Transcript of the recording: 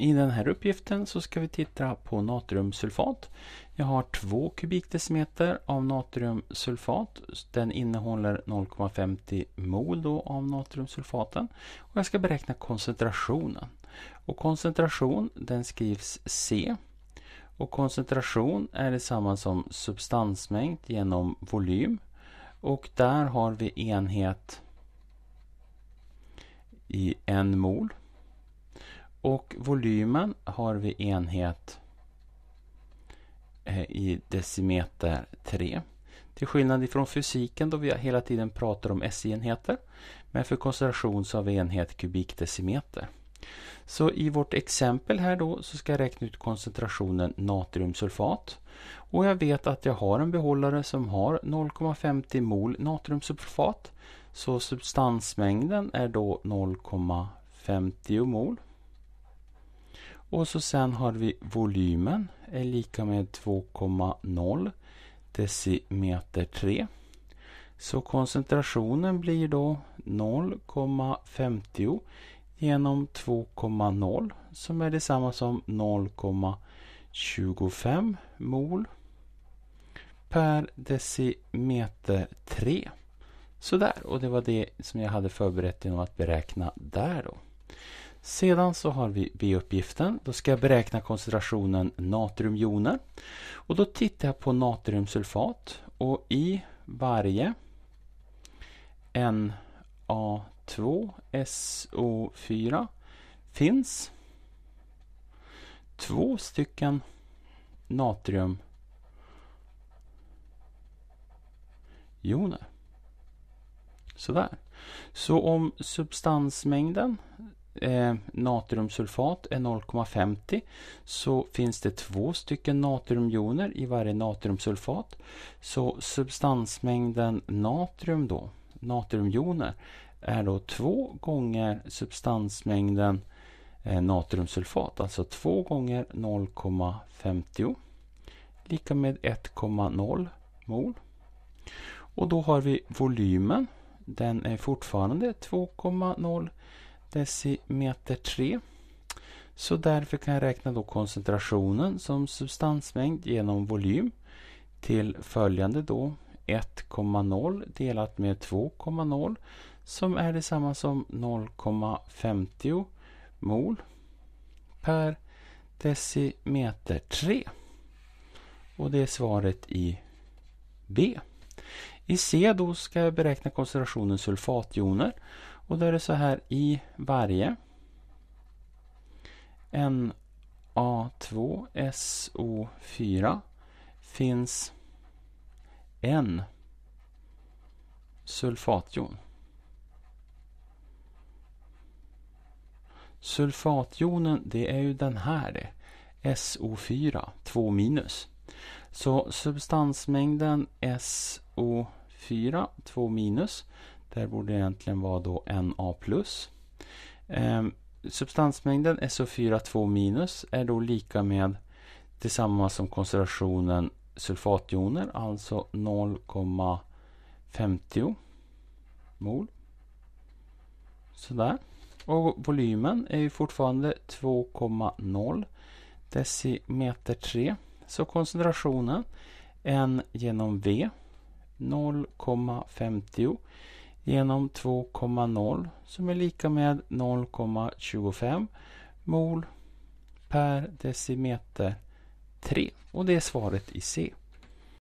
I den här uppgiften så ska vi titta på natriumsulfat. Jag har 2 kubikdecimeter av natriumsulfat. Den innehåller 0,50 mol av natriumsulfaten. Och jag ska beräkna koncentrationen. Och koncentration den skrivs C. Och koncentration är detsamma som substansmängd genom volym. Och där har vi enhet i en mol. Och volymen har vi enhet eh, i decimeter 3. Till skillnad från fysiken då vi hela tiden pratar om S-enheter. Men för koncentration så har vi enhet kubikdecimeter. Så i vårt exempel här då så ska jag räkna ut koncentrationen natriumsulfat. Och jag vet att jag har en behållare som har 0,50 mol natriumsulfat. Så substansmängden är då 0,50 mol. Och så sen har vi volymen är lika med 2,0 decimeter 3. Så koncentrationen blir då 0,50 genom 2,0 som är detsamma som 0,25 mol per decimeter 3. Sådär, och det var det som jag hade förberett genom att beräkna där då. Sedan så har vi B-uppgiften. Då ska jag beräkna koncentrationen natriumjoner. Och då tittar jag på natriumsulfat och i varje Na2SO4 finns två stycken natriumjoner. Sådär. Så om substansmängden eh, natriumsulfat är 0,50 så finns det två stycken natriumjoner i varje natriumsulfat. Så substansmängden natrium då, natriumjoner, är då två gånger substansmängden eh, natriumsulfat, alltså två gånger 0,50 lika med 1,0 mol. Och då har vi volymen. Den är fortfarande 2,0 decimeter 3. Så därför kan jag räkna då koncentrationen som substansmängd genom volym till följande då 1,0 delat med 2,0 som är detsamma som 0,50 mol per decimeter 3. Och det är svaret i B. I C då ska jag beräkna koncentrationen sulfatjoner och då är det så här i varje. NA2SO4 finns en sulfatjon. Sulfatjonen det är ju den här det. SO4, 2 minus. Så substansmängden SO4, 2 minus, där här borde egentligen vara då Na+. Eh, substansmängden SO42- är då lika med detsamma som koncentrationen sulfatjoner, alltså 0,50 mol. Sådär. Och volymen är ju fortfarande 2,0 decimeter 3. Så koncentrationen N genom V 0,50 genom 2,0 som är lika med 0,25 mol per decimeter 3. Och det är svaret i C.